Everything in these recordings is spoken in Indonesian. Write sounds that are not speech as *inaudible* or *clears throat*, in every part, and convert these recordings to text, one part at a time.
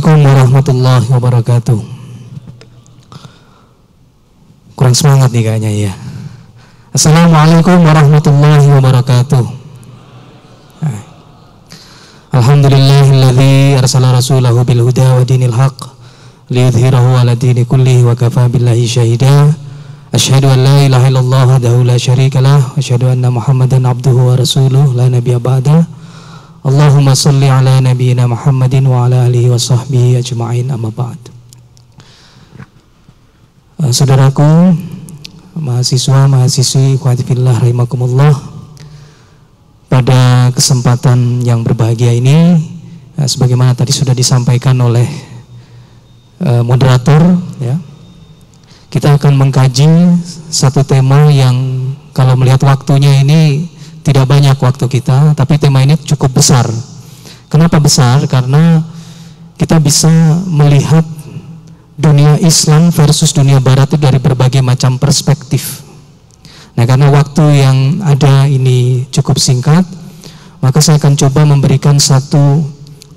Assalamualaikum warahmatullahi wabarakatuh. Kurang semangat nih kayaknya ya. Assalamualaikum warahmatullahi wabarakatuh. Alhamdulillahilladzi arsala rasulahu bil huda wa dinil haq liyudhhirahu 'ala dini kullihi wa kafa billahi syahida. Asyhadu an la ilaha illallah wa la syarika lah wa asyhadu anna Muhammadan abduhu wa rasuluhu la nabiyya ba'dahu Allahumma salli ala nabiyyina Muhammadin wa ala alihi wa sahbihi ajma'in amma ba'd uh, Saudaraku, mahasiswa, mahasiswi, khawatifillah, rahimakumullah Pada kesempatan yang berbahagia ini uh, Sebagaimana tadi sudah disampaikan oleh uh, moderator ya, Kita akan mengkaji satu tema yang kalau melihat waktunya ini tidak banyak waktu kita, tapi tema ini cukup besar. Kenapa besar? Karena kita bisa melihat dunia Islam versus dunia Barat itu dari berbagai macam perspektif. Nah, karena waktu yang ada ini cukup singkat, maka saya akan coba memberikan satu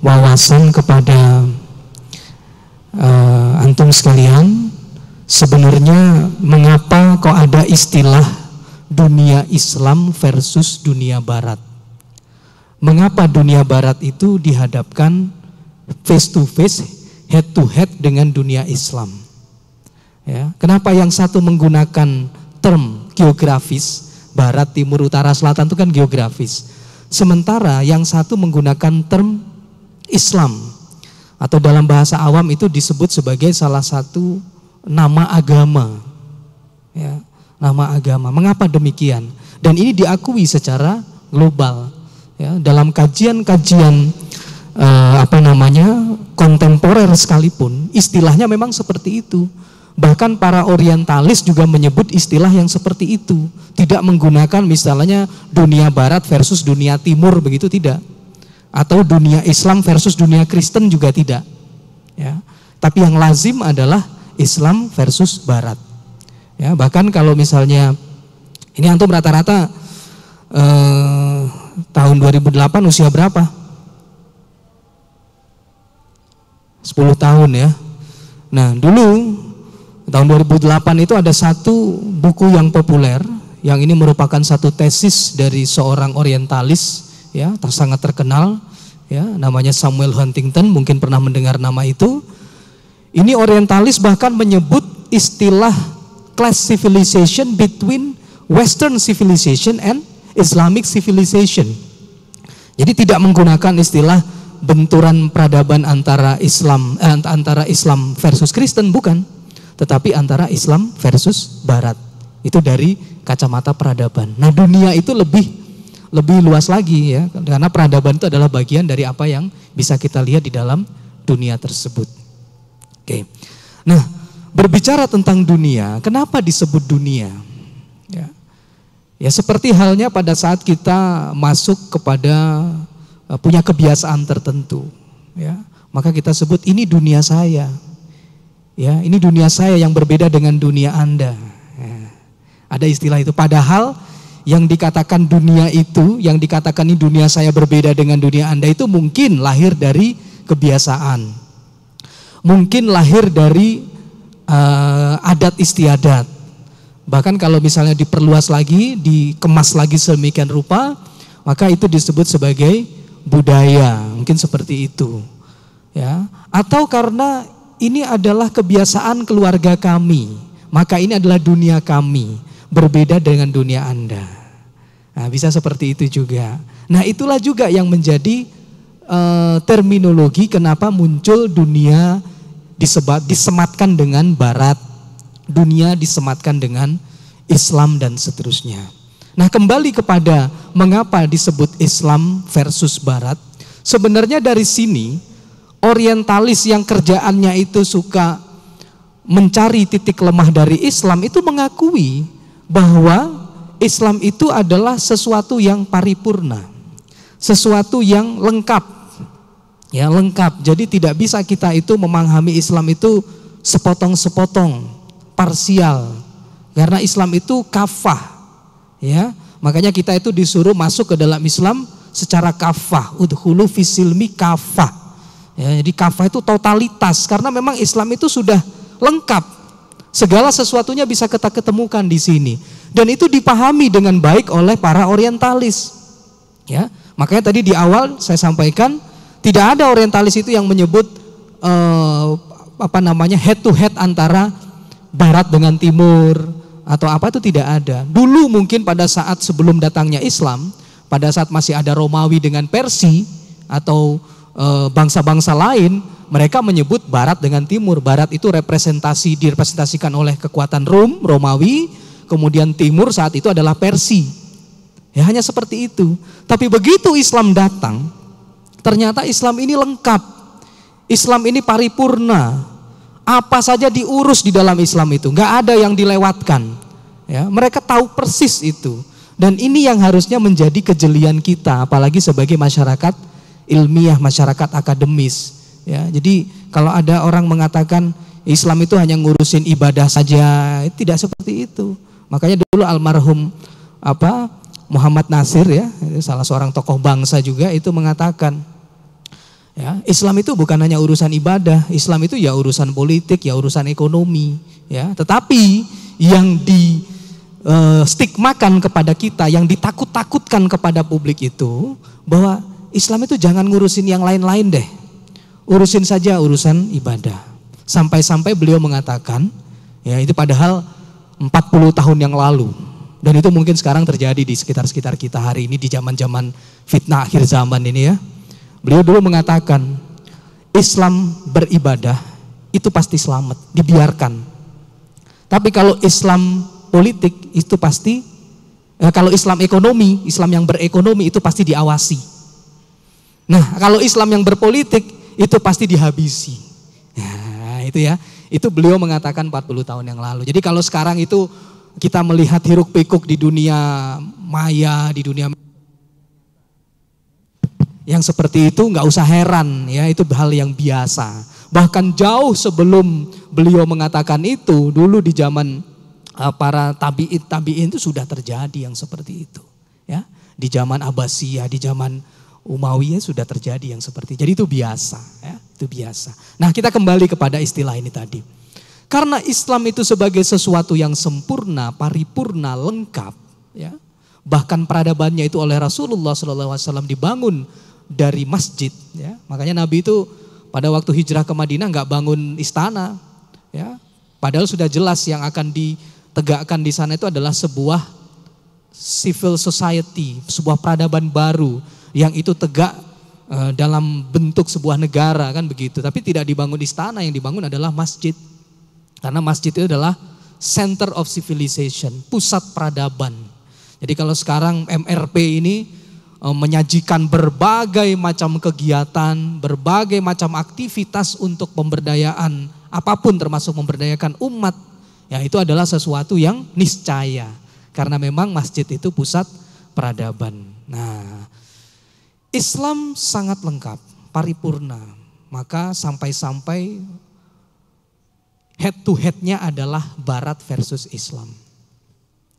wawasan kepada uh, antum sekalian. Sebenarnya, mengapa kok ada istilah dunia Islam versus dunia Barat. Mengapa dunia Barat itu dihadapkan face to face, head to head dengan dunia Islam? Ya, kenapa yang satu menggunakan term geografis, barat, timur, utara, selatan itu kan geografis. Sementara yang satu menggunakan term Islam atau dalam bahasa awam itu disebut sebagai salah satu nama agama. Ya nama agama. Mengapa demikian? Dan ini diakui secara global. Ya, dalam kajian-kajian eh, apa namanya kontemporer sekalipun, istilahnya memang seperti itu. Bahkan para orientalis juga menyebut istilah yang seperti itu. Tidak menggunakan misalnya dunia barat versus dunia timur begitu tidak. Atau dunia Islam versus dunia Kristen juga tidak. Ya. Tapi yang lazim adalah Islam versus barat. Ya, bahkan kalau misalnya ini antum rata-rata eh, tahun 2008 usia berapa? 10 tahun ya. Nah, dulu tahun 2008 itu ada satu buku yang populer yang ini merupakan satu tesis dari seorang orientalis ya, sangat terkenal ya, namanya Samuel Huntington, mungkin pernah mendengar nama itu. Ini orientalis bahkan menyebut istilah class civilization between Western civilization and Islamic civilization. Jadi tidak menggunakan istilah benturan peradaban antara Islam eh, antara Islam versus Kristen bukan, tetapi antara Islam versus Barat. Itu dari kacamata peradaban. Nah, dunia itu lebih lebih luas lagi ya, karena peradaban itu adalah bagian dari apa yang bisa kita lihat di dalam dunia tersebut. Oke. Okay. Nah, berbicara tentang dunia, kenapa disebut dunia? Ya. ya seperti halnya pada saat kita masuk kepada eh, punya kebiasaan tertentu, ya. Maka kita sebut ini dunia saya. Ya, ini dunia saya yang berbeda dengan dunia Anda. Ya. Ada istilah itu padahal yang dikatakan dunia itu, yang dikatakan ini dunia saya berbeda dengan dunia Anda itu mungkin lahir dari kebiasaan. Mungkin lahir dari uh, adat istiadat. Bahkan kalau misalnya diperluas lagi, dikemas lagi semikian rupa, maka itu disebut sebagai budaya. Mungkin seperti itu. Ya, atau karena ini adalah kebiasaan keluarga kami, maka ini adalah dunia kami, berbeda dengan dunia Anda. Nah, bisa seperti itu juga. Nah, itulah juga yang menjadi uh, terminologi kenapa muncul dunia disebat, disematkan dengan barat, dunia disematkan dengan Islam dan seterusnya. Nah, kembali kepada mengapa disebut Islam versus barat. Sebenarnya dari sini orientalis yang kerjaannya itu suka mencari titik lemah dari Islam itu mengakui bahwa Islam itu adalah sesuatu yang paripurna, sesuatu yang lengkap, ya lengkap. Jadi tidak bisa kita itu memahami Islam itu sepotong-sepotong, parsial. Karena Islam itu kafah, ya. Makanya kita itu disuruh masuk ke dalam Islam secara kafah, udhulu fisilmi kafah. Ya, jadi kafah itu totalitas karena memang Islam itu sudah lengkap. Segala sesuatunya bisa kita ketemukan di sini dan itu dipahami dengan baik oleh para orientalis. Ya, makanya tadi di awal saya sampaikan tidak ada orientalis itu yang menyebut uh, apa namanya head to head antara barat dengan timur atau apa itu tidak ada. Dulu mungkin pada saat sebelum datangnya Islam, pada saat masih ada Romawi dengan Persi atau eh, bangsa-bangsa e, lain, mereka menyebut barat dengan timur. Barat itu representasi direpresentasikan oleh kekuatan Rom, Romawi, kemudian timur saat itu adalah Persi. Ya hanya seperti itu. Tapi begitu Islam datang, Ternyata Islam ini lengkap. Islam ini paripurna. Apa saja diurus di dalam Islam itu, nggak ada yang dilewatkan. Ya, mereka tahu persis itu. Dan ini yang harusnya menjadi kejelian kita, apalagi sebagai masyarakat ilmiah, masyarakat akademis. Ya, jadi kalau ada orang mengatakan Islam itu hanya ngurusin ibadah saja, tidak seperti itu. Makanya dulu almarhum apa Muhammad Nasir ya, salah seorang tokoh bangsa juga itu mengatakan Ya, Islam itu bukan hanya urusan ibadah, Islam itu ya urusan politik, ya urusan ekonomi, ya. Tetapi yang di e, stigmakan kepada kita, yang ditakut-takutkan kepada publik itu bahwa Islam itu jangan ngurusin yang lain-lain deh. Urusin saja urusan ibadah. Sampai-sampai beliau mengatakan, ya itu padahal 40 tahun yang lalu dan itu mungkin sekarang terjadi di sekitar-sekitar kita hari ini di zaman-zaman fitnah akhir zaman ini ya. Beliau dulu mengatakan, Islam beribadah itu pasti selamat, dibiarkan. Tapi kalau Islam politik itu pasti, eh, kalau Islam ekonomi, Islam yang berekonomi itu pasti diawasi. Nah, kalau Islam yang berpolitik itu pasti dihabisi. Nah, itu ya. Itu beliau mengatakan 40 tahun yang lalu. Jadi kalau sekarang itu kita melihat hiruk pikuk di dunia maya, di dunia yang seperti itu nggak usah heran ya, itu hal yang biasa. Bahkan jauh sebelum beliau mengatakan itu, dulu di zaman eh, para tabi'in, tabi'in itu sudah terjadi yang seperti itu. ya Di zaman Abbasiyah, di zaman Umayyah sudah terjadi yang seperti Jadi itu biasa, ya, itu biasa. Nah kita kembali kepada istilah ini tadi. Karena Islam itu sebagai sesuatu yang sempurna, paripurna, lengkap. ya Bahkan peradabannya itu oleh Rasulullah SAW dibangun dari masjid. Ya. Makanya Nabi itu pada waktu hijrah ke Madinah nggak bangun istana. Ya. Padahal sudah jelas yang akan ditegakkan di sana itu adalah sebuah civil society, sebuah peradaban baru yang itu tegak eh, dalam bentuk sebuah negara kan begitu. Tapi tidak dibangun istana, yang dibangun adalah masjid. Karena masjid itu adalah center of civilization, pusat peradaban. Jadi kalau sekarang MRP ini Eh, menyajikan berbagai macam kegiatan, berbagai macam aktivitas untuk pemberdayaan apapun termasuk memberdayakan umat. Ya, itu adalah sesuatu yang niscaya karena memang masjid itu pusat peradaban. Nah, Islam sangat lengkap, paripurna. Maka sampai-sampai head to headnya adalah barat versus Islam.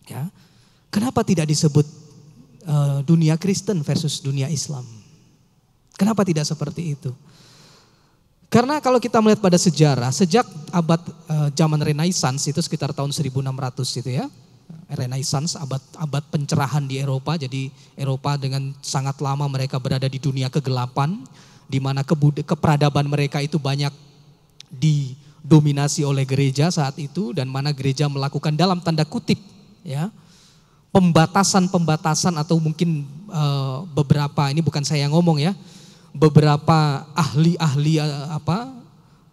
Ya. Kenapa tidak disebut Eh, dunia Kristen versus dunia Islam. Kenapa tidak seperti itu? Karena kalau kita melihat pada sejarah, sejak abad e, zaman Renaissance itu sekitar tahun 1600 itu ya. Renaissance abad abad pencerahan di Eropa. Jadi Eropa dengan sangat lama mereka berada di dunia kegelapan di mana keperadaban mereka itu banyak didominasi oleh gereja saat itu dan mana gereja melakukan dalam tanda kutip ya pembatasan-pembatasan atau mungkin uh, beberapa ini bukan saya yang ngomong ya beberapa ahli-ahli eh, apa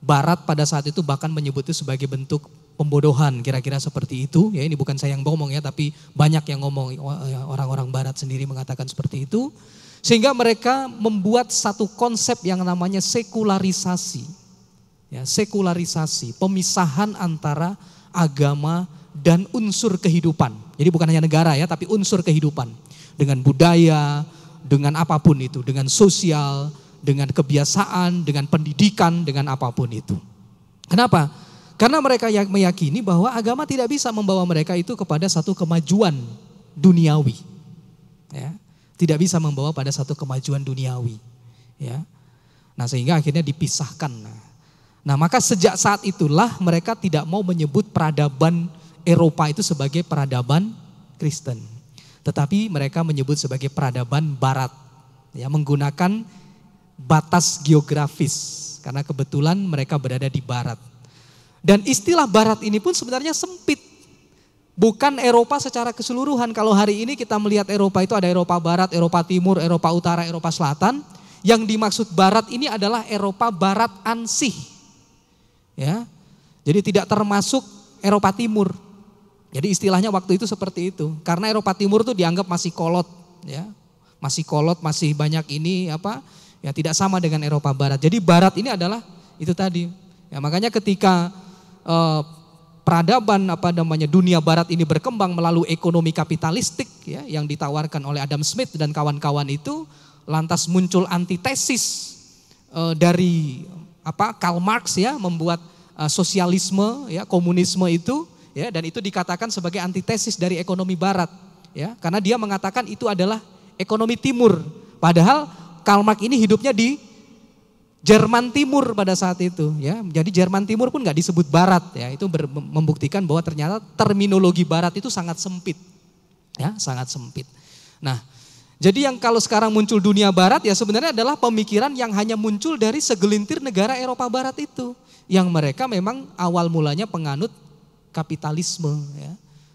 barat pada saat itu bahkan menyebut itu sebagai bentuk pembodohan kira-kira seperti itu ya ini bukan saya yang ngomong ya tapi banyak yang ngomong eh, orang-orang barat sendiri mengatakan seperti itu sehingga mereka membuat satu konsep yang namanya sekularisasi ya sekularisasi pemisahan antara agama dan unsur kehidupan jadi bukan hanya negara ya, tapi unsur kehidupan. Dengan budaya, dengan apapun itu, dengan sosial, dengan kebiasaan, dengan pendidikan, dengan apapun itu. Kenapa? Karena mereka yang meyakini bahwa agama tidak bisa membawa mereka itu kepada satu kemajuan duniawi. Ya, tidak bisa membawa pada satu kemajuan duniawi. Ya. Nah, sehingga akhirnya dipisahkan. Nah, maka sejak saat itulah mereka tidak mau menyebut peradaban Eropa itu sebagai peradaban Kristen. Tetapi mereka menyebut sebagai peradaban barat. Ya, menggunakan batas geografis karena kebetulan mereka berada di barat. Dan istilah barat ini pun sebenarnya sempit. Bukan Eropa secara keseluruhan. Kalau hari ini kita melihat Eropa itu ada Eropa Barat, Eropa Timur, Eropa Utara, Eropa Selatan. Yang dimaksud barat ini adalah Eropa Barat ansih. Ya. Jadi tidak termasuk Eropa Timur. Jadi istilahnya waktu itu seperti itu. Karena Eropa Timur itu dianggap masih kolot, ya. Masih kolot, masih banyak ini apa? Ya tidak sama dengan Eropa Barat. Jadi Barat ini adalah itu tadi. Ya makanya ketika eh, peradaban apa namanya dunia barat ini berkembang melalui ekonomi kapitalistik ya yang ditawarkan oleh Adam Smith dan kawan-kawan itu lantas muncul antitesis eh, dari apa Karl Marx ya membuat eh, sosialisme ya komunisme itu ya dan itu dikatakan sebagai antitesis dari ekonomi barat ya karena dia mengatakan itu adalah ekonomi timur padahal Karl Marx ini hidupnya di Jerman Timur pada saat itu ya jadi Jerman Timur pun nggak disebut barat ya itu membuktikan bahwa ternyata terminologi barat itu sangat sempit ya sangat sempit nah jadi yang kalau sekarang muncul dunia barat ya sebenarnya adalah pemikiran yang hanya muncul dari segelintir negara Eropa Barat itu. Yang mereka memang awal mulanya penganut kapitalisme ya.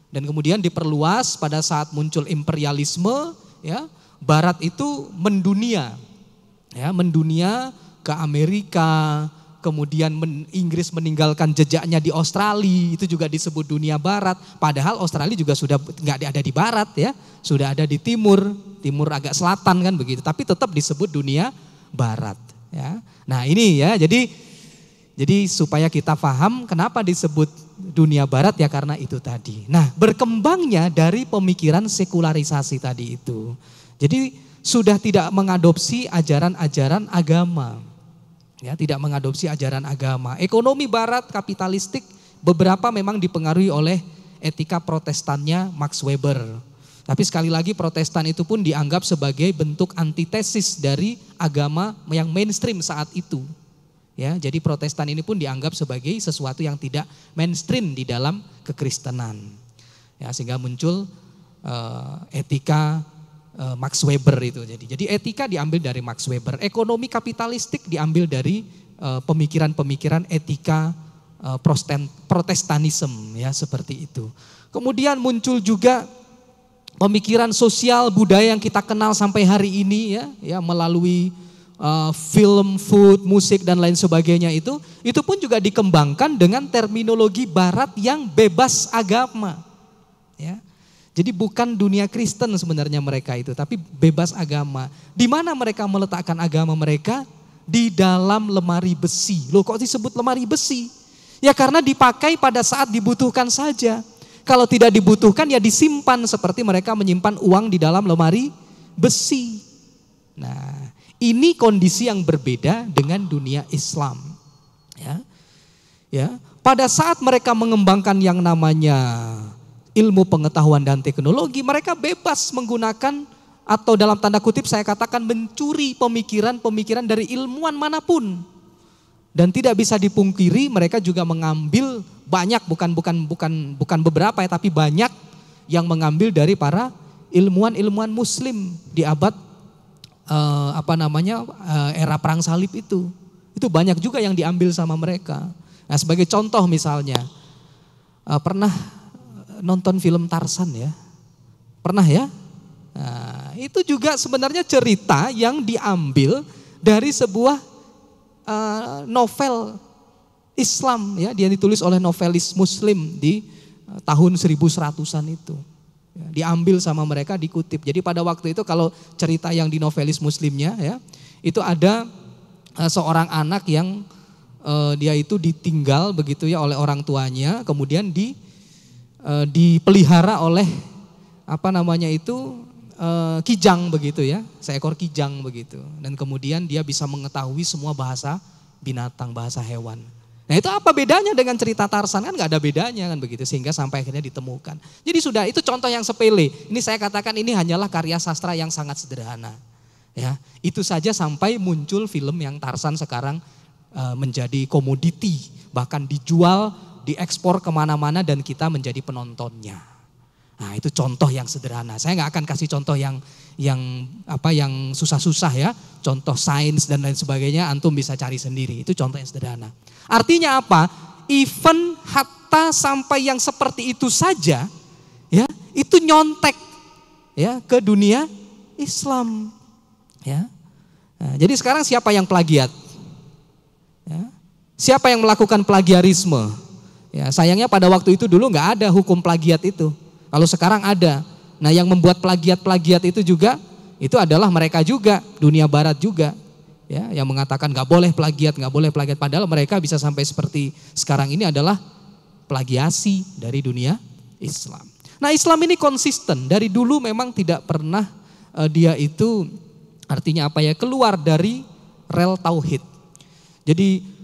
Dan kemudian diperluas pada saat muncul imperialisme ya, barat itu mendunia. Ya, mendunia ke Amerika, kemudian men, Inggris meninggalkan jejaknya di Australia, itu juga disebut dunia barat. Padahal Australia juga sudah nggak ada di barat ya, sudah ada di timur, timur agak selatan kan begitu, tapi tetap disebut dunia barat ya. Nah, ini ya. Jadi jadi supaya kita paham kenapa disebut dunia barat ya karena itu tadi. Nah berkembangnya dari pemikiran sekularisasi tadi itu. Jadi sudah tidak mengadopsi ajaran-ajaran agama. Ya, tidak mengadopsi ajaran agama. Ekonomi barat kapitalistik beberapa memang dipengaruhi oleh etika protestannya Max Weber. Tapi sekali lagi protestan itu pun dianggap sebagai bentuk antitesis dari agama yang mainstream saat itu. Ya, jadi Protestan ini pun dianggap sebagai sesuatu yang tidak mainstream di dalam kekristenan. Ya, sehingga muncul uh, etika uh, Max Weber itu. Jadi, jadi etika diambil dari Max Weber, ekonomi kapitalistik diambil dari pemikiran eh, pemikiran-pemikiran etika uh, Protestanisme ya seperti itu. Kemudian muncul juga pemikiran sosial budaya yang kita kenal sampai hari ini ya, ya melalui Eh, film, food, musik dan lain sebagainya itu, itu pun juga dikembangkan dengan terminologi barat yang bebas agama. Ya. Jadi bukan dunia Kristen sebenarnya mereka itu, tapi bebas agama. Di mana mereka meletakkan agama mereka? Di dalam lemari besi. Loh kok disebut lemari besi? Ya karena dipakai pada saat dibutuhkan saja. Kalau tidak dibutuhkan ya disimpan seperti mereka menyimpan uang di dalam lemari besi. Nah, ini kondisi yang berbeda dengan dunia Islam. Ya. Ya, pada saat mereka mengembangkan yang namanya ilmu pengetahuan dan teknologi, mereka bebas menggunakan atau dalam tanda kutip saya katakan mencuri pemikiran-pemikiran dari ilmuwan manapun. Dan tidak bisa dipungkiri mereka juga mengambil banyak bukan bukan bukan bukan beberapa ya tapi banyak yang mengambil dari para ilmuwan-ilmuwan muslim di abad eh, apa namanya eh, era perang salib itu. Itu banyak juga yang diambil sama mereka. Nah, sebagai contoh misalnya, eh, pernah nonton film Tarsan ya? Pernah ya? Nah, itu juga sebenarnya cerita yang diambil dari sebuah uh, novel Islam ya, dia ditulis oleh novelis Muslim di eh, tahun 1100-an itu diambil sama mereka dikutip. Jadi pada waktu itu kalau cerita yang di novelis muslimnya ya, itu ada eh, seorang anak yang uh, dia itu ditinggal begitu ya oleh orang tuanya, kemudian di uh, dipelihara oleh apa namanya itu uh, kijang begitu ya, seekor kijang begitu. Dan kemudian dia bisa mengetahui semua bahasa binatang, bahasa hewan. Nah itu apa bedanya dengan cerita Tarsan? Kan nggak ada bedanya kan begitu. Sehingga sampai akhirnya ditemukan. Jadi sudah itu contoh yang sepele. Ini saya katakan ini hanyalah karya sastra yang sangat sederhana. Ya, itu saja sampai muncul film yang Tarsan sekarang e, menjadi komoditi, bahkan dijual, diekspor kemana-mana dan kita menjadi penontonnya. Nah, itu contoh yang sederhana. Saya nggak akan kasih contoh yang yang apa yang susah-susah ya, contoh sains dan lain sebagainya antum bisa cari sendiri. Itu contoh yang sederhana. Artinya apa? Even hatta sampai yang seperti itu saja ya, itu nyontek ya ke dunia Islam. Ya. Nah, jadi sekarang siapa yang plagiat? Ya. Siapa yang melakukan plagiarisme? Ya, sayangnya pada waktu itu dulu nggak ada hukum plagiat itu kalau sekarang ada. Nah yang membuat plagiat-plagiat itu juga, itu adalah mereka juga, dunia barat juga. ya Yang mengatakan gak boleh plagiat, gak boleh plagiat. Padahal mereka bisa sampai seperti sekarang ini adalah plagiasi dari dunia Islam. Nah Islam ini konsisten, dari dulu memang tidak pernah uh, dia itu artinya apa ya, keluar dari rel tauhid. Jadi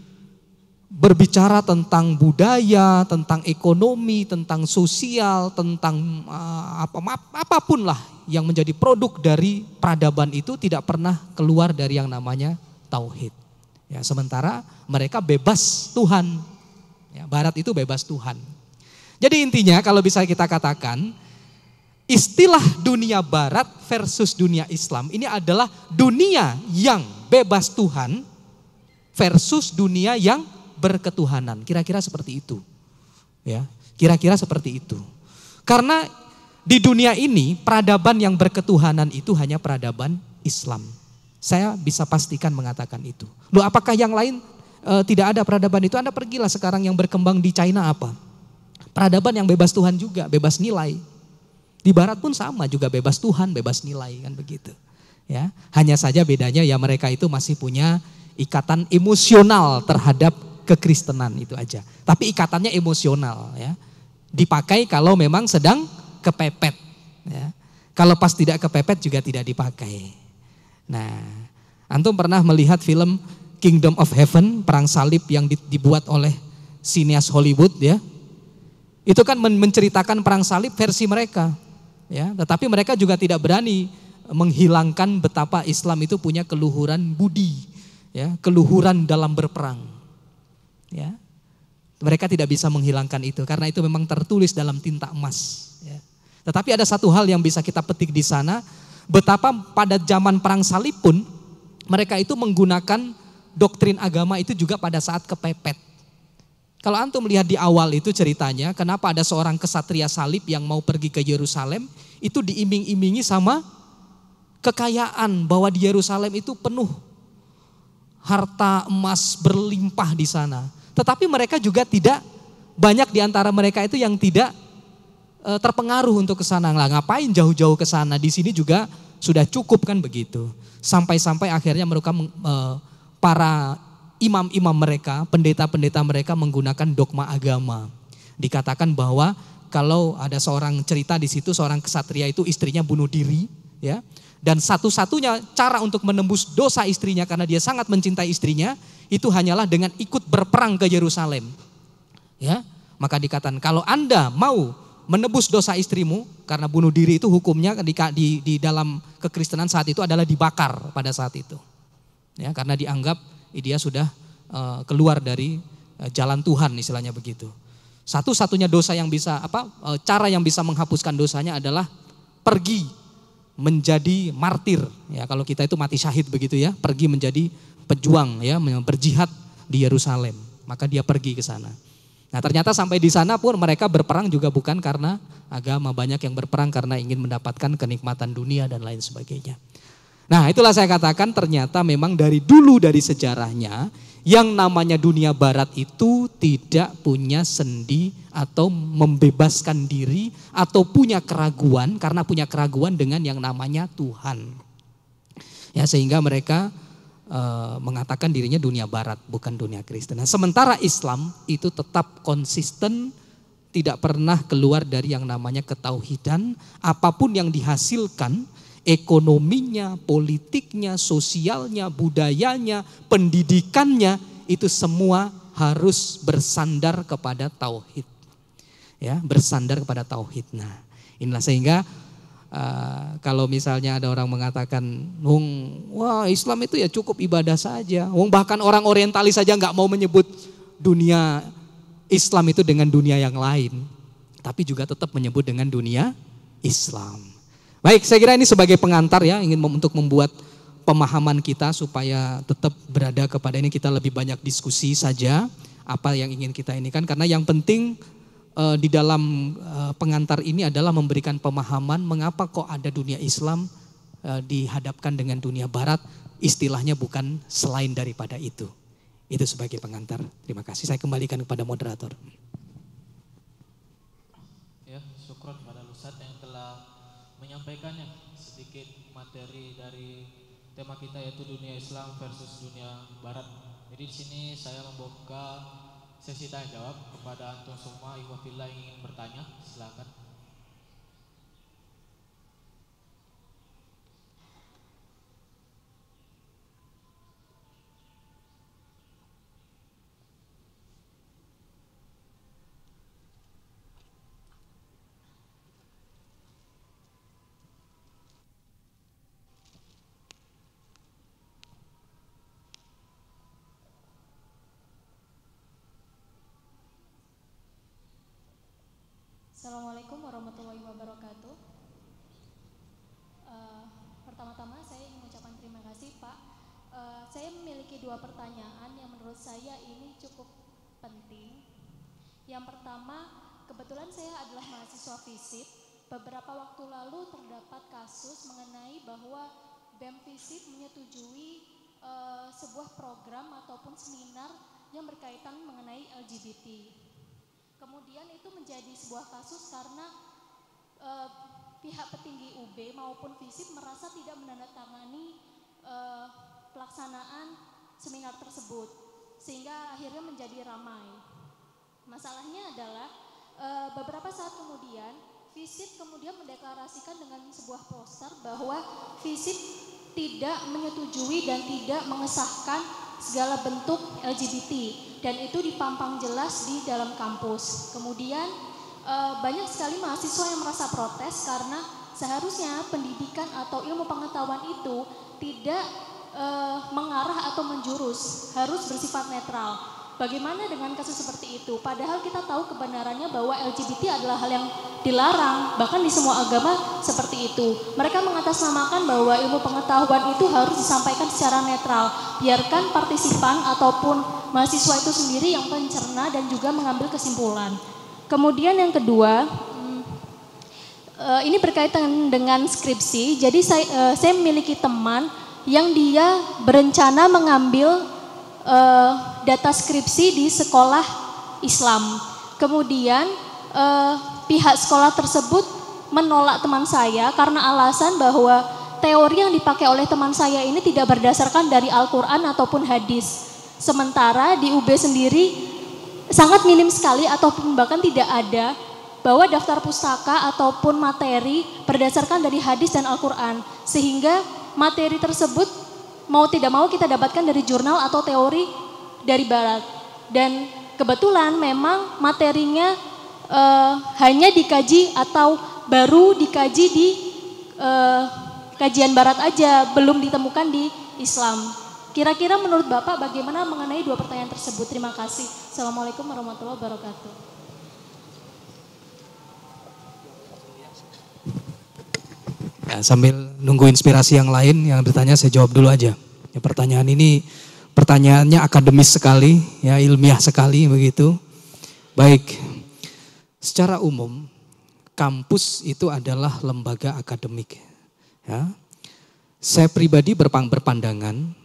berbicara tentang budaya, tentang ekonomi, tentang sosial, tentang uh, apa apapun lah yang menjadi produk dari peradaban itu tidak pernah keluar dari yang namanya tauhid. Ya, sementara mereka bebas Tuhan. Ya, Barat itu bebas Tuhan. Jadi intinya kalau bisa kita katakan istilah dunia Barat versus dunia Islam ini adalah dunia yang bebas Tuhan versus dunia yang berketuhanan. Kira-kira seperti itu. Ya, kira-kira seperti itu. Karena di dunia ini peradaban yang berketuhanan itu hanya peradaban Islam. Saya bisa pastikan mengatakan itu. Loh, apakah yang lain e, tidak ada peradaban itu? Anda pergilah sekarang yang berkembang di China apa? Peradaban yang bebas Tuhan juga, bebas nilai. Di barat pun sama juga bebas Tuhan, bebas nilai kan begitu. Ya, hanya saja bedanya ya mereka itu masih punya ikatan emosional terhadap kekristenan itu aja. Tapi ikatannya emosional ya. Dipakai kalau memang sedang kepepet ya. Kalau pas tidak kepepet juga tidak dipakai. Nah, antum pernah melihat film Kingdom of Heaven, perang salib yang dibuat oleh sinias Hollywood ya. Itu kan menceritakan perang salib versi mereka. Ya, tetapi mereka juga tidak berani menghilangkan betapa Islam itu punya keluhuran budi, ya, keluhuran dalam berperang. Ya. Mereka tidak bisa menghilangkan itu karena itu memang tertulis dalam tinta emas. Ya. Tetapi ada satu hal yang bisa kita petik di sana, betapa pada zaman perang salib pun mereka itu menggunakan doktrin agama itu juga pada saat kepepet. Kalau antum melihat di awal itu ceritanya, kenapa ada seorang kesatria salib yang mau pergi ke Yerusalem, itu diiming-imingi sama kekayaan bahwa di Yerusalem itu penuh harta emas berlimpah di sana. Tetapi mereka juga tidak banyak di antara mereka itu yang tidak e, terpengaruh untuk ke sana. Lah ngapain jauh-jauh ke sana? Di sini juga sudah cukup kan begitu. Sampai-sampai akhirnya mereka e, para imam-imam mereka, pendeta-pendeta mereka menggunakan dogma agama. Dikatakan bahwa kalau ada seorang cerita di situ seorang kesatria itu istrinya bunuh diri, ya. Dan satu-satunya cara untuk menembus dosa istrinya karena dia sangat mencintai istrinya itu hanyalah dengan ikut berperang ke Yerusalem. Ya, maka dikatakan kalau Anda mau menebus dosa istrimu karena bunuh diri itu hukumnya di, di, di dalam kekristenan saat itu adalah dibakar pada saat itu. Ya, karena dianggap dia sudah uh, keluar dari uh, jalan Tuhan istilahnya begitu. Satu-satunya dosa yang bisa apa uh, cara yang bisa menghapuskan dosanya adalah pergi menjadi martir ya kalau kita itu mati syahid begitu ya pergi menjadi pejuang ya berjihad di Yerusalem maka dia pergi ke sana nah ternyata sampai di sana pun mereka berperang juga bukan karena agama banyak yang berperang karena ingin mendapatkan kenikmatan dunia dan lain sebagainya nah itulah saya katakan ternyata memang dari dulu dari sejarahnya yang namanya dunia barat itu tidak punya sendi atau membebaskan diri atau punya keraguan karena punya keraguan dengan yang namanya Tuhan. Ya sehingga mereka e, mengatakan dirinya dunia barat bukan dunia Kristen. Nah, sementara Islam itu tetap konsisten tidak pernah keluar dari yang namanya ketauhidan, apapun yang dihasilkan ekonominya, politiknya, sosialnya, budayanya, pendidikannya itu semua harus bersandar kepada tauhid. Ya, bersandar kepada tauhid. Nah, inilah sehingga Uh, kalau misalnya ada orang mengatakan, Wong, wah Islam itu ya cukup ibadah saja. Wong bahkan orang Orientalis saja nggak mau menyebut dunia Islam itu dengan dunia yang lain, tapi juga tetap menyebut dengan dunia Islam. Baik, saya kira ini sebagai pengantar ya, ingin untuk membuat pemahaman kita supaya tetap berada kepada ini kita lebih banyak diskusi saja apa yang ingin kita ini kan karena yang penting e, di dalam e, pengantar ini adalah memberikan pemahaman mengapa kok ada dunia Islam e, dihadapkan dengan dunia Barat istilahnya bukan selain daripada itu itu sebagai pengantar terima kasih saya kembalikan kepada moderator. ya sedikit materi dari tema kita yaitu dunia Islam versus dunia Barat. Jadi di sini saya membuka sesi tanya jawab kepada antum semua Ibu ingin bertanya, silakan. wabarakatuh. Uh, pertama-tama saya ingin mengucapkan terima kasih Pak. Uh, saya memiliki dua pertanyaan yang menurut saya ini cukup penting. Yang pertama, kebetulan saya adalah mahasiswa fisip. Beberapa waktu lalu terdapat kasus mengenai bahwa BEM Fisip menyetujui uh, sebuah program ataupun seminar yang berkaitan mengenai LGBT. Kemudian itu menjadi sebuah kasus karena Eh, pihak petinggi UB maupun FISIP merasa tidak menandatangani uh, pelaksanaan seminar tersebut sehingga akhirnya menjadi ramai. Masalahnya adalah uh, beberapa saat kemudian FISIP kemudian mendeklarasikan dengan sebuah poster bahwa FISIP tidak menyetujui dan tidak mengesahkan segala bentuk LGBT dan itu dipampang jelas di dalam kampus. Kemudian Eh, banyak sekali mahasiswa yang merasa protes karena seharusnya pendidikan atau ilmu pengetahuan itu tidak e, mengarah atau menjurus, harus bersifat netral. Bagaimana dengan kasus seperti itu? Padahal kita tahu kebenarannya bahwa LGBT adalah hal yang dilarang, bahkan di semua agama seperti itu. Mereka mengatasnamakan bahwa ilmu pengetahuan itu harus disampaikan secara netral. Biarkan partisipan ataupun mahasiswa itu sendiri yang mencerna dan juga mengambil kesimpulan. Kemudian yang kedua, eh, ini berkaitan dengan skripsi. Jadi saya, eh, saya memiliki teman yang dia berencana mengambil eh, data skripsi di sekolah Islam. Kemudian pihak sekolah tersebut menolak teman saya karena alasan bahwa teori yang dipakai oleh teman saya ini tidak berdasarkan dari Al-Quran ataupun hadis. Sementara di UB sendiri sangat minim sekali atau bahkan tidak ada bahwa daftar pustaka ataupun materi berdasarkan dari hadis dan Al-Quran. Sehingga materi tersebut mau tidak mau kita dapatkan dari jurnal atau teori dari barat. Dan kebetulan memang materinya uh, hanya dikaji atau baru dikaji di uh, kajian barat aja, belum ditemukan di Islam. Kira-kira menurut Bapak bagaimana mengenai dua pertanyaan tersebut? Terima kasih. Assalamualaikum warahmatullahi wabarakatuh. Ya, sambil nunggu inspirasi yang lain yang bertanya saya jawab dulu aja. Ya, pertanyaan ini pertanyaannya akademis sekali, ya ilmiah sekali begitu. Baik. Secara umum kampus itu adalah lembaga akademik. Ya. Saya pribadi berpang berpandangan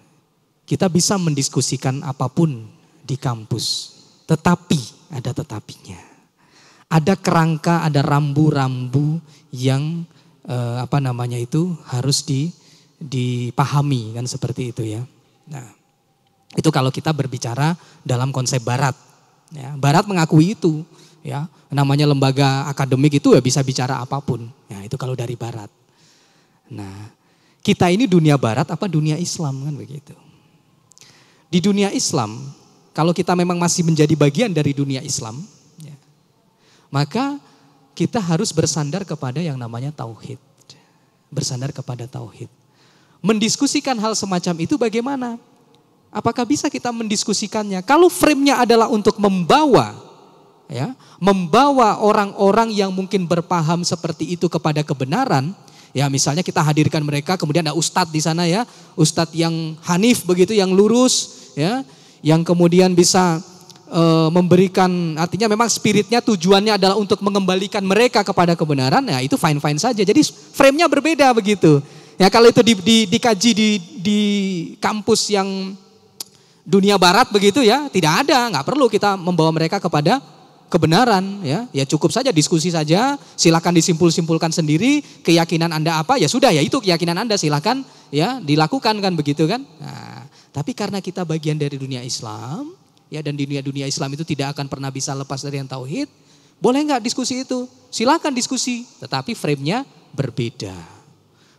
kita bisa mendiskusikan apapun di kampus. Tetapi, ada tetapinya. Ada kerangka, ada rambu-rambu yang eh, apa namanya itu harus di, dipahami kan seperti itu ya. Nah, itu kalau kita berbicara dalam konsep barat. Ya, barat mengakui itu ya. Namanya lembaga akademik itu ya bisa bicara apapun. Ya, itu kalau dari barat. Nah, kita ini dunia barat apa dunia Islam kan begitu. Di dunia Islam, kalau kita memang masih menjadi bagian dari dunia Islam, ya, maka kita harus bersandar kepada yang namanya tauhid. Bersandar kepada tauhid. Mendiskusikan hal semacam itu bagaimana? Apakah bisa kita mendiskusikannya? Kalau framenya adalah untuk membawa ya, membawa orang-orang yang mungkin berpaham seperti itu kepada kebenaran, ya misalnya kita hadirkan mereka kemudian ada ustadz di sana ya, ustadz yang hanif begitu yang lurus, ya yang kemudian bisa e, memberikan artinya memang spiritnya tujuannya adalah untuk mengembalikan mereka kepada kebenaran ya itu fine fine saja jadi frame-nya berbeda begitu ya kalau itu di, di, dikaji di di kampus yang dunia barat begitu ya tidak ada nggak perlu kita membawa mereka kepada kebenaran ya ya cukup saja diskusi saja silakan disimpul simpulkan sendiri keyakinan anda apa ya sudah ya itu keyakinan anda silakan ya dilakukan kan begitu kan nah, tapi karena kita bagian dari dunia Islam, ya dan di dunia dunia Islam itu tidak akan pernah bisa lepas dari yang tauhid. Boleh nggak diskusi itu? Silakan diskusi, tetapi framenya berbeda.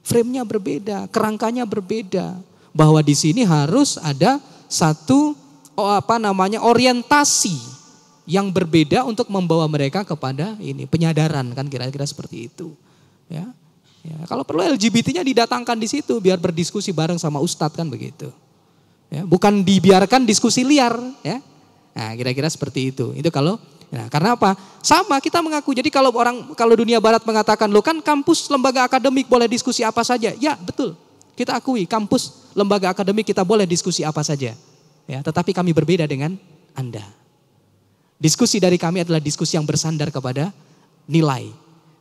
Framenya berbeda, kerangkanya berbeda. Bahwa di sini harus ada satu oh apa namanya orientasi yang berbeda untuk membawa mereka kepada ini penyadaran kan kira-kira seperti itu. Ya. Ya, kalau perlu LGBT-nya didatangkan di situ biar berdiskusi bareng sama ustadz kan begitu. Ya, bukan dibiarkan diskusi liar. Ya. Nah kira-kira seperti itu. Itu kalau Nah, karena apa? Sama kita mengaku. Jadi kalau orang kalau dunia barat mengatakan lo kan kampus lembaga akademik boleh diskusi apa saja. Ya, betul. Kita akui kampus lembaga akademik kita boleh diskusi apa saja. Ya, tetapi kami berbeda dengan Anda. Diskusi dari kami adalah diskusi yang bersandar kepada nilai.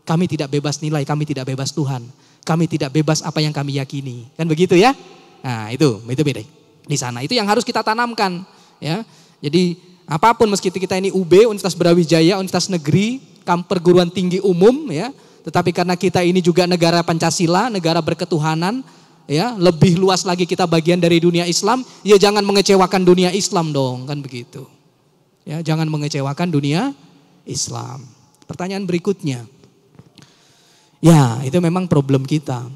Kami tidak bebas nilai, kami tidak bebas Tuhan. Kami tidak bebas apa yang kami yakini. Kan begitu ya? Nah, itu, itu beda di sana. Itu yang harus kita tanamkan, ya. Jadi apapun meski kita ini UB, Universitas Brawijaya, Universitas Negeri, kamp perguruan tinggi umum, ya. Tetapi karena kita ini juga negara Pancasila, negara berketuhanan, ya, lebih luas lagi kita bagian dari dunia Islam, ya jangan mengecewakan dunia Islam dong, kan begitu. Ya, jangan mengecewakan dunia Islam. Pertanyaan berikutnya. Ya, itu memang problem kita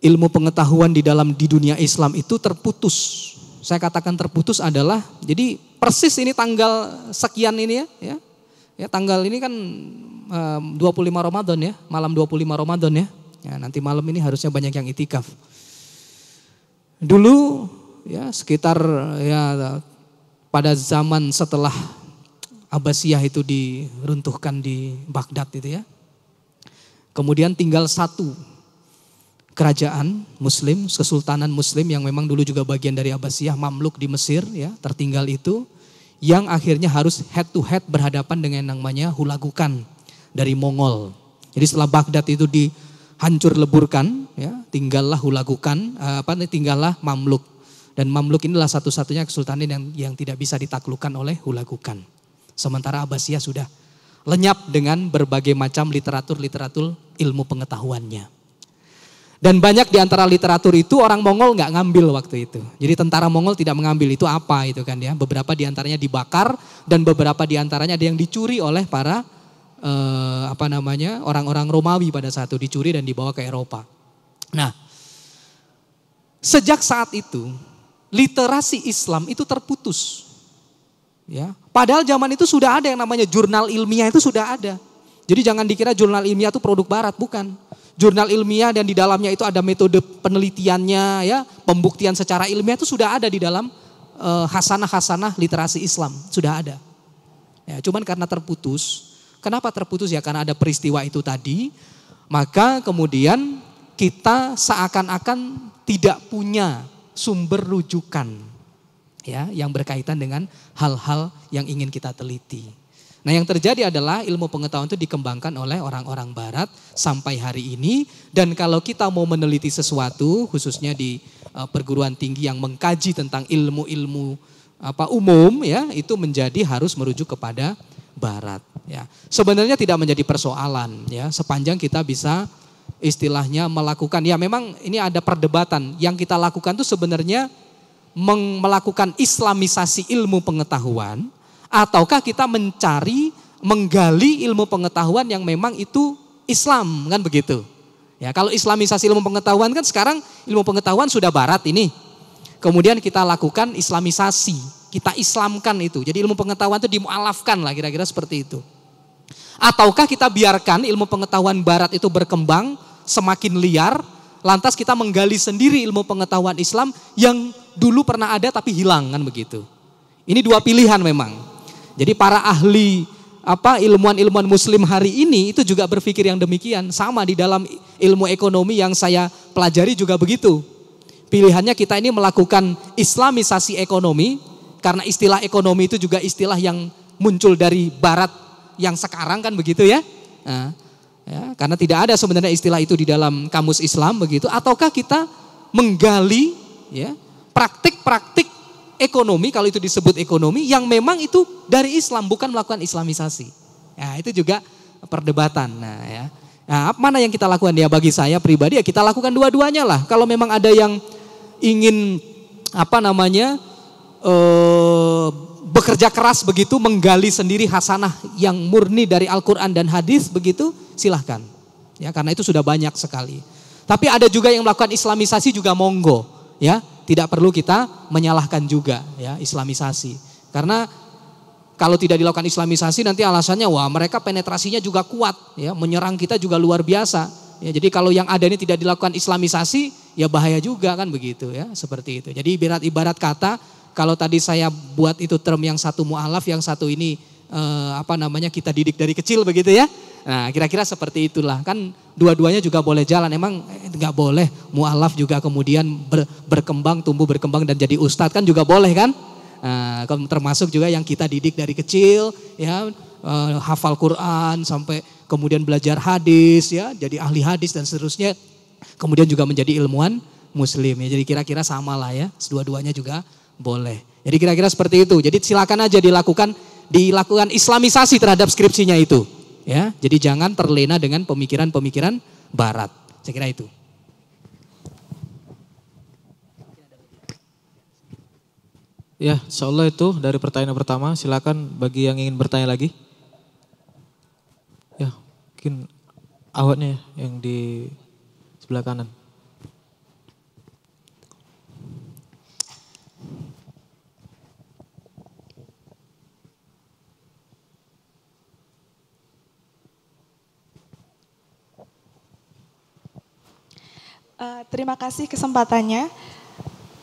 ilmu pengetahuan di dalam di dunia Islam itu terputus. Saya katakan terputus adalah jadi persis ini tanggal sekian ini ya, ya. Ya tanggal ini kan 25 Ramadan ya, malam 25 Ramadan ya. ya. nanti malam ini harusnya banyak yang itikaf. Dulu ya sekitar ya pada zaman setelah Abbasiyah itu diruntuhkan di Baghdad itu ya. Kemudian tinggal satu kerajaan muslim, kesultanan muslim yang memang dulu juga bagian dari Abbasiyah, Mamluk di Mesir ya, tertinggal itu yang akhirnya harus head to head berhadapan dengan yang namanya Hulagukan dari Mongol. Jadi setelah Baghdad itu dihancur leburkan ya, tinggallah Hulagukan eh, apa nih tinggallah Mamluk. Dan Mamluk inilah satu-satunya kesultanan yang yang tidak bisa ditaklukkan oleh Hulagukan. Sementara Abbasiyah sudah lenyap dengan berbagai macam literatur-literatur ilmu pengetahuannya. Dan banyak di antara literatur itu orang Mongol nggak ngambil waktu itu. Jadi tentara Mongol tidak mengambil itu apa itu kan ya. Beberapa di antaranya dibakar dan beberapa di antaranya ada yang dicuri oleh para eh, apa namanya orang-orang Romawi pada saat itu dicuri dan dibawa ke Eropa. Nah, sejak saat itu literasi Islam itu terputus. Ya, padahal zaman itu sudah ada yang namanya jurnal ilmiah itu sudah ada. Jadi jangan dikira jurnal ilmiah itu produk barat, bukan jurnal ilmiah dan di dalamnya itu ada metode penelitiannya ya, pembuktian secara ilmiah itu sudah ada di dalam eh, hasanah-hasanah literasi Islam, sudah ada. Ya, cuman karena terputus, kenapa terputus ya karena ada peristiwa itu tadi, maka kemudian kita seakan-akan tidak punya sumber rujukan ya yang berkaitan dengan hal-hal yang ingin kita teliti. Nah yang terjadi adalah ilmu pengetahuan itu dikembangkan oleh orang-orang barat sampai hari ini. Dan kalau kita mau meneliti sesuatu khususnya di eh, perguruan tinggi yang mengkaji tentang ilmu-ilmu apa umum ya itu menjadi harus merujuk kepada barat ya. Sebenarnya tidak menjadi persoalan ya sepanjang kita bisa istilahnya melakukan ya memang ini ada perdebatan yang kita lakukan itu sebenarnya melakukan islamisasi ilmu pengetahuan ataukah kita mencari menggali ilmu pengetahuan yang memang itu Islam kan begitu. Ya, kalau islamisasi ilmu pengetahuan kan sekarang ilmu pengetahuan sudah barat ini. Kemudian kita lakukan islamisasi, kita islamkan itu. Jadi ilmu pengetahuan itu dimualafkan lah kira-kira seperti itu. Ataukah kita biarkan ilmu pengetahuan barat itu berkembang semakin liar, lantas kita menggali sendiri ilmu pengetahuan Islam yang dulu pernah ada tapi hilang kan begitu. Ini dua pilihan memang. Jadi para ahli apa ilmuwan-ilmuwan muslim hari ini itu juga berpikir yang demikian. Sama di dalam ilmu ekonomi yang saya pelajari juga begitu. Pilihannya kita ini melakukan islamisasi ekonomi karena istilah ekonomi itu juga istilah yang muncul dari barat yang sekarang kan begitu ya. Nah, ya karena tidak ada sebenarnya istilah itu di dalam kamus Islam begitu ataukah kita menggali ya, praktik-praktik ekonomi, kalau itu disebut ekonomi, yang memang itu dari Islam, bukan melakukan Islamisasi. Nah, itu juga perdebatan. Nah, ya. Nah, mana yang kita lakukan? Ya bagi saya pribadi ya kita lakukan dua-duanya lah. Kalau memang ada yang ingin apa namanya eh, bekerja keras begitu menggali sendiri hasanah yang murni dari Al-Quran dan hadis begitu silahkan. Ya karena itu sudah banyak sekali. Tapi ada juga yang melakukan islamisasi juga monggo ya tidak perlu kita menyalahkan juga ya islamisasi karena kalau tidak dilakukan islamisasi nanti alasannya wah mereka penetrasinya juga kuat ya menyerang kita juga luar biasa ya jadi kalau yang ada ini tidak dilakukan islamisasi ya bahaya juga kan begitu ya seperti itu jadi ibarat ibarat kata kalau tadi saya buat itu term yang satu mualaf yang satu ini eh, apa namanya kita didik dari kecil begitu ya Nah, kira-kira seperti itulah. Kan dua-duanya juga boleh jalan. Emang eh, nggak boleh mualaf juga kemudian ber, berkembang, tumbuh berkembang dan jadi ustadz kan juga boleh kan? Nah, termasuk juga yang kita didik dari kecil, ya eh, hafal Quran sampai kemudian belajar hadis, ya jadi ahli hadis dan seterusnya. Kemudian juga menjadi ilmuwan Muslim. Ya, jadi kira-kira sama lah ya. Dua-duanya juga boleh. Jadi kira-kira seperti itu. Jadi silakan aja dilakukan dilakukan islamisasi terhadap skripsinya itu. Ya, jadi jangan terlena dengan pemikiran-pemikiran barat. Saya kira itu. Ya, seolah itu dari pertanyaan pertama. Silakan bagi yang ingin bertanya lagi. Ya, mungkin awatnya yang di sebelah kanan. Eh, terima kasih kesempatannya.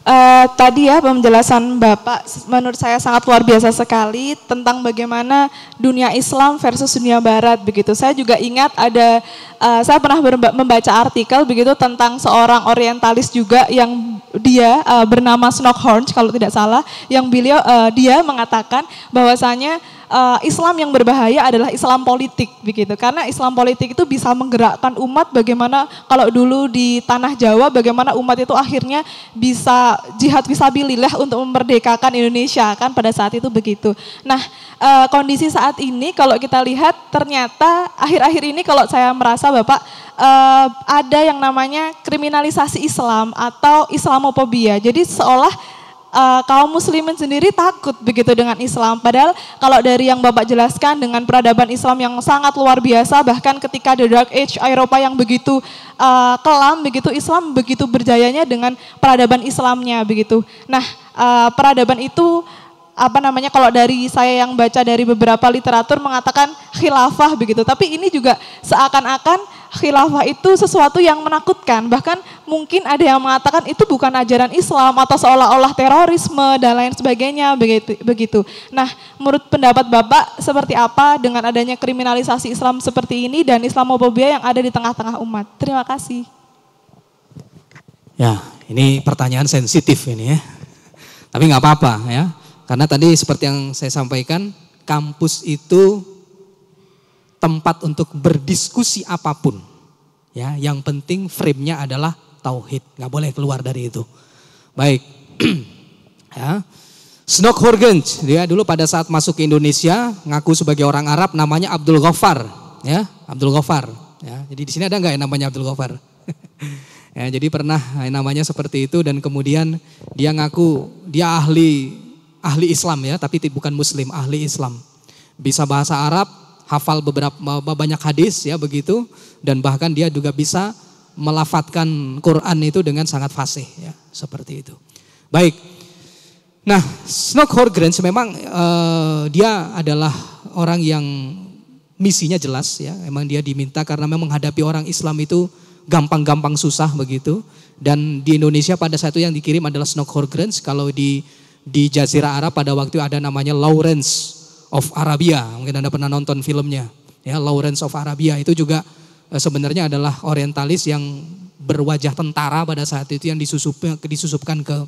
Uh, tadi ya penjelasan Bapak menurut saya sangat luar biasa sekali tentang bagaimana dunia Islam versus dunia Barat begitu. Saya juga ingat ada uh, saya pernah membaca artikel begitu tentang seorang orientalis juga yang dia uh, bernama Snockhorn kalau tidak salah yang beliau uh, dia mengatakan bahwasanya uh, Islam yang berbahaya adalah Islam politik begitu karena Islam politik itu bisa menggerakkan umat bagaimana kalau dulu di tanah Jawa bagaimana umat itu akhirnya bisa jihad visabilillah untuk memerdekakan Indonesia kan pada saat itu begitu. Nah, uh, kondisi saat ini kalau kita lihat ternyata akhir-akhir ini kalau saya merasa Bapak uh, ada yang namanya kriminalisasi Islam atau Islamophobia. Jadi seolah uh, kaum muslimin sendiri takut begitu dengan Islam. Padahal kalau dari yang Bapak jelaskan dengan peradaban Islam yang sangat luar biasa, bahkan ketika The Dark Age Eropa yang begitu uh, kelam, begitu Islam begitu berjayanya dengan peradaban Islamnya begitu. Nah, uh, peradaban itu apa namanya kalau dari saya yang baca dari beberapa literatur mengatakan khilafah begitu. Tapi ini juga seakan-akan khilafah itu sesuatu yang menakutkan. Bahkan mungkin ada yang mengatakan itu bukan ajaran Islam atau seolah-olah terorisme dan lain sebagainya begitu. begitu. Nah, menurut pendapat Bapak seperti apa dengan adanya kriminalisasi Islam seperti ini dan Islamophobia yang ada di tengah-tengah umat? Terima kasih. Ya, ini pertanyaan sensitif ini ya. Tapi nggak apa-apa ya karena tadi seperti yang saya sampaikan, kampus itu tempat untuk berdiskusi apapun. Ya, yang penting frame-nya adalah tauhid, nggak boleh keluar dari itu. Baik. *clears throat* ya. Horgens, dia dulu pada saat masuk ke Indonesia ngaku sebagai orang Arab namanya Abdul Ghaffar, ya, Abdul Ghaffar, ya. Jadi di sini ada nggak yang namanya Abdul Ghaffar? *laughs* ya, jadi pernah eh, namanya seperti itu dan kemudian dia ngaku dia ahli ahli Islam ya, tapi bukan muslim, ahli Islam. Bisa bahasa Arab, hafal beberapa banyak hadis ya begitu dan bahkan dia juga bisa melafatkan Quran itu dengan sangat fasih ya, seperti itu. Baik. Nah, Snook Horgren memang uh, dia adalah orang yang misinya jelas ya. Emang dia diminta karena memang menghadapi orang Islam itu gampang-gampang susah begitu. Dan di Indonesia pada saat itu yang dikirim adalah Snook Horgren. Kalau di di Jazirah Arab pada waktu ada namanya Lawrence of Arabia. Mungkin Anda pernah nonton filmnya. Ya, Lawrence of Arabia itu juga eh, sebenarnya adalah orientalis yang berwajah tentara pada saat itu yang disusup, disusupkan ke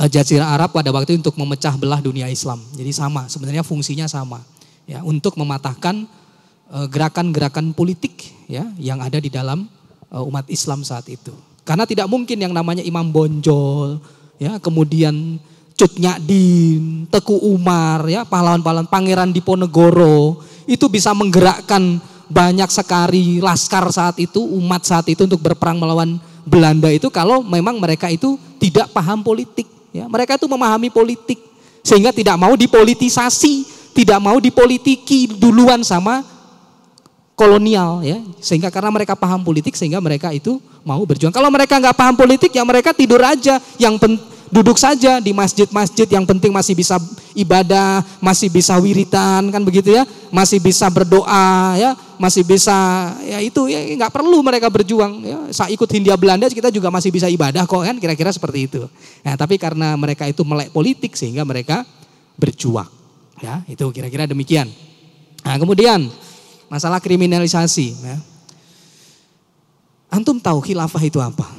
eh, Jazirah Arab pada waktu itu untuk memecah belah dunia Islam. Jadi sama, sebenarnya fungsinya sama. Ya, untuk mematahkan eh, gerakan-gerakan politik ya yang ada di dalam umat Islam saat itu. Karena tidak mungkin yang namanya imam bonjol, ya kemudian Cut Nyadin, Teku Umar, ya pahlawan-pahlawan Pangeran Diponegoro itu bisa menggerakkan banyak sekali laskar saat itu, umat saat itu untuk berperang melawan Belanda itu kalau memang mereka itu tidak paham politik, ya. Mereka itu memahami politik sehingga tidak mau dipolitisasi, tidak mau dipolitiki duluan sama kolonial ya sehingga karena mereka paham politik sehingga mereka itu mau berjuang kalau mereka nggak paham politik ya mereka tidur aja yang pen, duduk saja di masjid-masjid yang penting masih bisa ibadah masih bisa wiritan kan begitu ya masih bisa berdoa ya masih bisa ya itu ya nggak perlu mereka berjuang ya saya ikut Hindia Belanda kita juga masih bisa ibadah kok kan kira-kira seperti itu nah tapi karena mereka itu melek politik sehingga mereka berjuang ya itu kira-kira demikian nah kemudian masalah kriminalisasi. Ya. Antum tahu khilafah itu apa?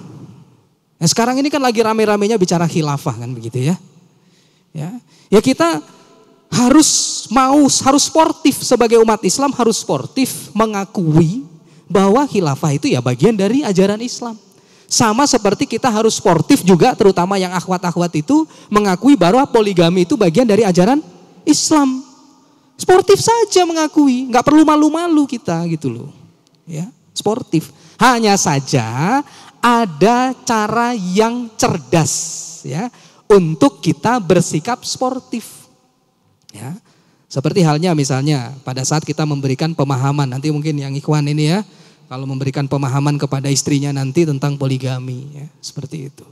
Nah, sekarang ini kan lagi rame-ramenya bicara khilafah kan begitu ya. Ya, ya kita harus mau harus sportif sebagai umat Islam harus sportif mengakui bahwa khilafah itu ya bagian dari ajaran Islam. Sama seperti kita harus sportif juga terutama yang akhwat-akhwat itu mengakui bahwa poligami itu bagian dari ajaran Islam. Sportif saja mengakui, nggak perlu malu-malu kita gitu loh. Ya, sportif. Hanya saja ada cara yang cerdas ya untuk kita bersikap sportif. Ya. Seperti halnya misalnya pada saat kita memberikan pemahaman, nanti mungkin yang ikhwan ini ya, kalau memberikan pemahaman kepada istrinya nanti tentang poligami ya, seperti itu.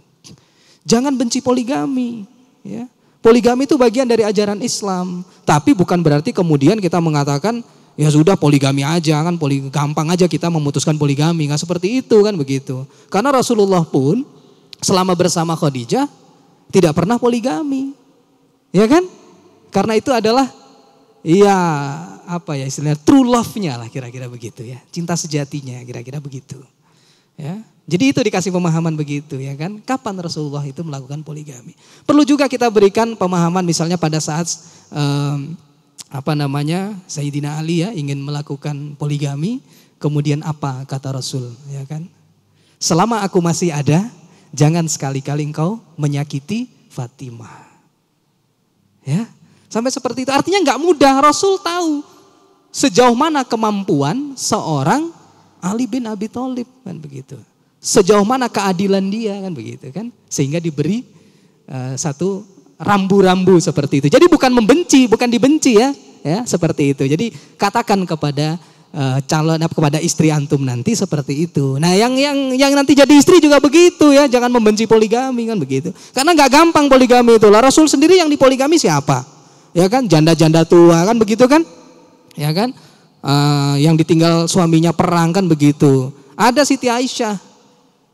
Jangan benci poligami ya. Poligami itu bagian dari ajaran Islam, tapi bukan berarti kemudian kita mengatakan ya sudah poligami aja kan poli, gampang aja kita memutuskan poligami nggak seperti itu kan begitu. Karena Rasulullah pun selama bersama Khadijah tidak pernah poligami. Ya kan? Karena itu adalah iya apa ya istilahnya true love-nya lah kira-kira begitu ya. Cinta sejatinya kira-kira begitu. Ya. Jadi itu dikasih pemahaman begitu ya kan. Kapan Rasulullah itu melakukan poligami? Perlu juga kita berikan pemahaman misalnya pada saat um, apa namanya Sayyidina Ali ya ingin melakukan poligami, kemudian apa kata Rasul ya kan? Selama aku masih ada, jangan sekali-kali engkau menyakiti Fatimah. Ya, sampai seperti itu. Artinya nggak mudah. Rasul tahu sejauh mana kemampuan seorang Ali bin Abi Thalib kan begitu sejauh mana keadilan dia kan begitu kan sehingga diberi uh, satu rambu-rambu seperti itu jadi bukan membenci bukan dibenci ya ya seperti itu jadi katakan kepada uh, calon kepada istri antum nanti seperti itu nah yang yang yang nanti jadi istri juga begitu ya jangan membenci poligami kan begitu karena nggak gampang poligami itu lah rasul sendiri yang dipoligami siapa ya kan janda-janda tua kan begitu kan ya kan uh, yang ditinggal suaminya perang kan begitu ada Siti Aisyah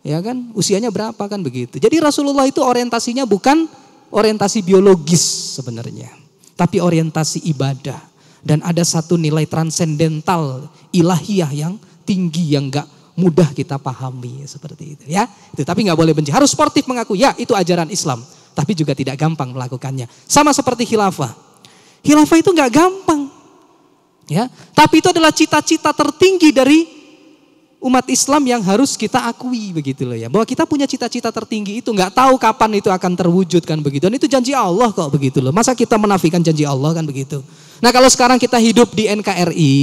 Ya kan? Usianya berapa kan begitu. Jadi Rasulullah itu orientasinya bukan orientasi biologis sebenarnya, tapi orientasi ibadah. Dan ada satu nilai transendental ilahiyah yang tinggi yang gak mudah kita pahami seperti itu ya. Itu, tapi nggak boleh benci. Harus sportif mengaku ya itu ajaran Islam. Tapi juga tidak gampang melakukannya. Sama seperti khilafah. Khilafah itu nggak gampang. Ya, tapi itu adalah cita-cita tertinggi dari umat Islam yang harus kita akui begitu loh ya. Bahwa kita punya cita-cita tertinggi itu nggak tahu kapan itu akan terwujud kan begitu. Dan itu janji Allah kok begitu loh. Masa kita menafikan janji Allah kan begitu. Nah kalau sekarang kita hidup di NKRI,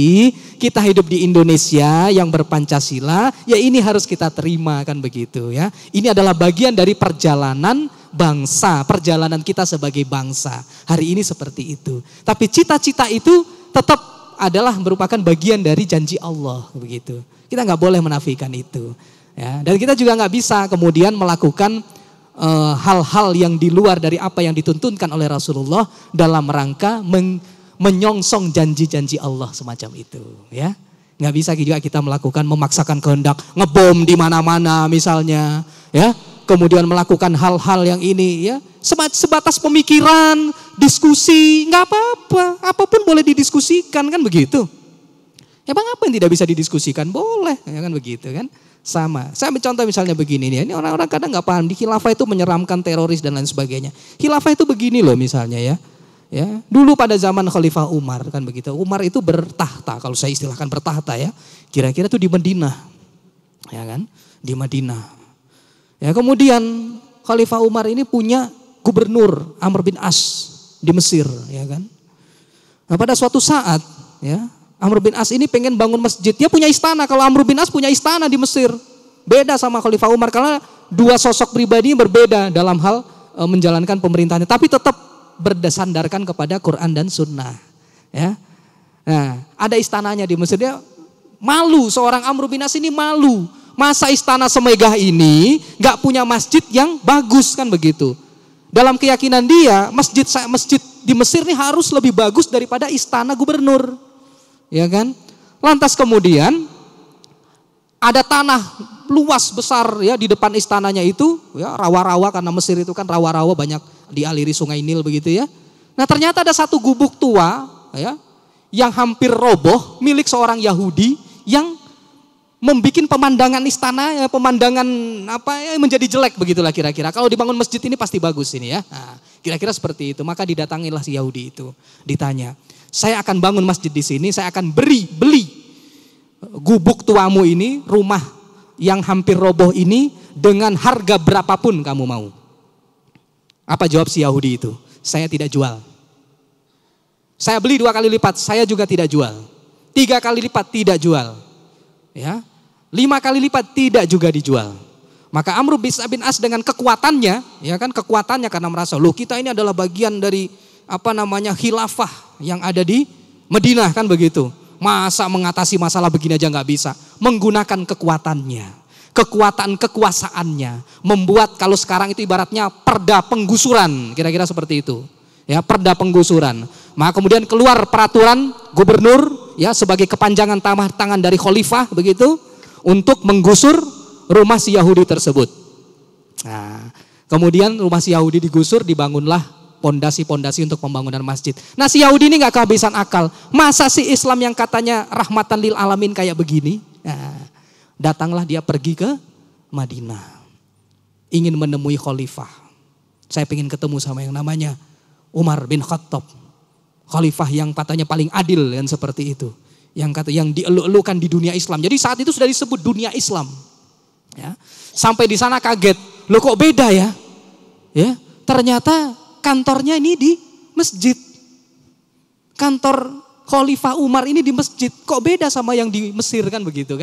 kita hidup di Indonesia yang berpancasila, ya ini harus kita terima kan begitu ya. Ini adalah bagian dari perjalanan bangsa, perjalanan kita sebagai bangsa. Hari ini seperti itu. Tapi cita-cita itu tetap adalah merupakan bagian dari janji Allah begitu. Kita nggak boleh menafikan itu. Ya, dan kita juga nggak bisa kemudian melakukan eh, hal-hal uh, yang di luar dari apa yang dituntunkan oleh Rasulullah dalam rangka men menyongsong janji-janji Allah semacam itu. Ya, nggak bisa juga kita melakukan memaksakan kehendak ngebom di mana-mana misalnya. Ya, kemudian melakukan hal-hal yang ini ya sebatas pemikiran diskusi nggak apa-apa apapun boleh didiskusikan kan begitu Emang apa yang tidak bisa didiskusikan? Boleh, ya kan begitu kan? Sama. Saya ambil contoh misalnya begini nih. Ini orang-orang kadang nggak paham. Di khilafah itu menyeramkan teroris dan lain sebagainya. Khilafah itu begini loh misalnya ya. Ya, dulu pada zaman Khalifah Umar kan begitu. Umar itu bertahta kalau saya istilahkan bertahta ya. Kira-kira itu di Madinah. Ya kan? Di Madinah. Ya, kemudian Khalifah Umar ini punya gubernur Amr bin As di Mesir, ya kan? Nah, pada suatu saat ya Amr bin As ini pengen bangun masjid. Dia punya istana. Kalau Amr bin As punya istana di Mesir. Beda sama Khalifah Umar. Karena dua sosok pribadi berbeda dalam hal eh, menjalankan pemerintahnya. Tapi tetap berdasarkan kepada Quran dan Sunnah. Ya. Nah, ada istananya di Mesir. Dia malu. Seorang Amr bin As ini malu. Masa istana semegah ini gak punya masjid yang bagus kan begitu. Dalam keyakinan dia, masjid masjid di Mesir ini harus lebih bagus daripada istana gubernur ya kan? Lantas kemudian ada tanah luas besar ya di depan istananya itu, ya rawa-rawa karena Mesir itu kan rawa-rawa banyak dialiri Sungai Nil begitu ya. Nah, ternyata ada satu gubuk tua ya yang hampir roboh milik seorang Yahudi yang membuat pemandangan istana, ya, pemandangan apa ya, menjadi jelek begitulah kira-kira. Kalau dibangun masjid ini pasti bagus ini ya. Nah, kira-kira nah, seperti itu. Maka didatangilah si Yahudi itu. Ditanya, saya akan bangun masjid di sini, saya akan beri, beli gubuk tuamu ini, rumah yang hampir roboh ini dengan harga berapapun kamu mau. Apa jawab si Yahudi itu? Saya tidak jual. Saya beli dua kali lipat, saya juga tidak jual. Tiga kali lipat tidak jual. Ya, lima kali lipat tidak juga dijual. Maka Amr bin As dengan kekuatannya, ya kan kekuatannya karena merasa, loh kita ini adalah bagian dari apa namanya khilafah yang ada di Medina kan begitu. Masa mengatasi masalah begini aja nggak bisa. Menggunakan kekuatannya. Kekuatan kekuasaannya. Membuat kalau sekarang itu ibaratnya perda penggusuran. Kira-kira seperti itu. Ya perda penggusuran. Maka kemudian keluar peraturan gubernur ya sebagai kepanjangan tangan dari khalifah begitu untuk menggusur rumah si Yahudi tersebut. Nah, kemudian rumah si Yahudi digusur dibangunlah pondasi-pondasi untuk pembangunan masjid. Nah si Yahudi ini nggak kehabisan akal. Masa si Islam yang katanya rahmatan lil alamin kayak begini? Nah, datanglah dia pergi ke Madinah. Ingin menemui khalifah. Saya ingin ketemu sama yang namanya Umar bin Khattab. Khalifah yang katanya paling adil dan seperti itu. Yang kata yang dieluk-elukan di dunia Islam. Jadi saat itu sudah disebut dunia Islam. Ya. Sampai di sana kaget. Loh kok beda ya? Ya, ternyata kantornya ini di masjid. Kantor Khalifah Umar ini di masjid. Kok beda sama yang di Mesir kan begitu kan?